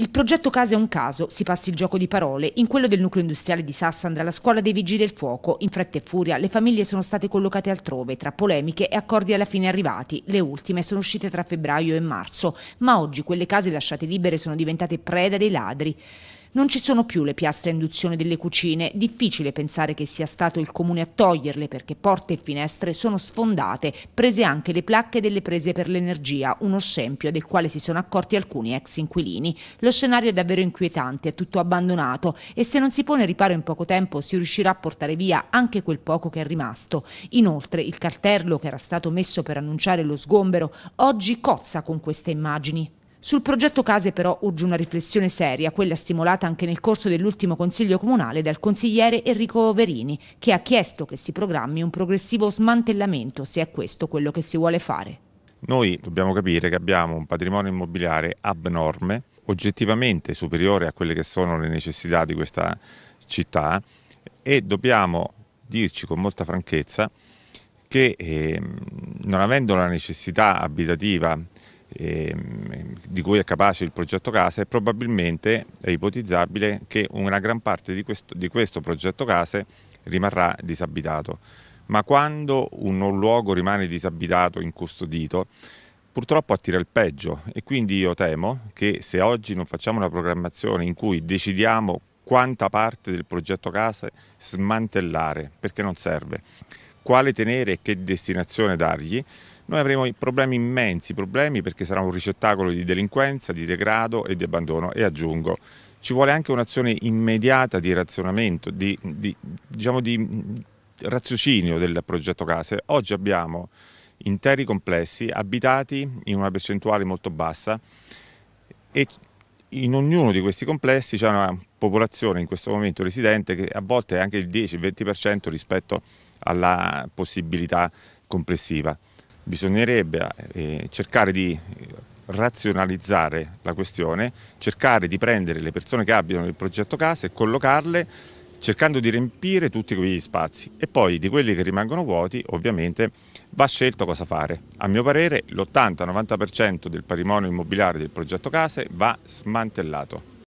Il progetto Casa è un caso, si passi il gioco di parole, in quello del nucleo industriale di Sassandra la scuola dei vigili del fuoco, in fretta e furia le famiglie sono state collocate altrove, tra polemiche e accordi alla fine arrivati, le ultime sono uscite tra febbraio e marzo, ma oggi quelle case lasciate libere sono diventate preda dei ladri. Non ci sono più le piastre a induzione delle cucine, difficile pensare che sia stato il comune a toglierle perché porte e finestre sono sfondate, prese anche le placche delle prese per l'energia, uno scempio del quale si sono accorti alcuni ex inquilini. Lo scenario è davvero inquietante, è tutto abbandonato e se non si pone riparo in poco tempo si riuscirà a portare via anche quel poco che è rimasto. Inoltre il cartello che era stato messo per annunciare lo sgombero oggi cozza con queste immagini. Sul progetto case però urge una riflessione seria, quella stimolata anche nel corso dell'ultimo Consiglio Comunale dal consigliere Enrico Verini, che ha chiesto che si programmi un progressivo smantellamento, se è questo quello che si vuole fare. Noi dobbiamo capire che abbiamo un patrimonio immobiliare abnorme, oggettivamente superiore a quelle che sono le necessità di questa città e dobbiamo dirci con molta franchezza che eh, non avendo la necessità abitativa Ehm, di cui è capace il progetto CASE, probabilmente è ipotizzabile che una gran parte di questo, di questo progetto CASE rimarrà disabitato. Ma quando un luogo rimane disabitato, incustodito, purtroppo attira il peggio e quindi io temo che se oggi non facciamo una programmazione in cui decidiamo quanta parte del progetto case smantellare perché non serve, quale tenere e che destinazione dargli, noi avremo problemi immensi, problemi perché sarà un ricettacolo di delinquenza, di degrado e di abbandono e aggiungo ci vuole anche un'azione immediata di razionamento, di, di, diciamo di mm, raziocinio del progetto case. Oggi abbiamo interi complessi abitati in una percentuale molto bassa e in ognuno di questi complessi c'è una popolazione in questo momento residente che a volte è anche il 10-20% rispetto alla possibilità complessiva bisognerebbe eh, eh, cercare di razionalizzare la questione, cercare di prendere le persone che abitano il progetto casa e collocarle cercando di riempire tutti quegli spazi e poi di quelli che rimangono vuoti ovviamente va scelto cosa fare. A mio parere l'80-90% del patrimonio immobiliare del progetto case va smantellato.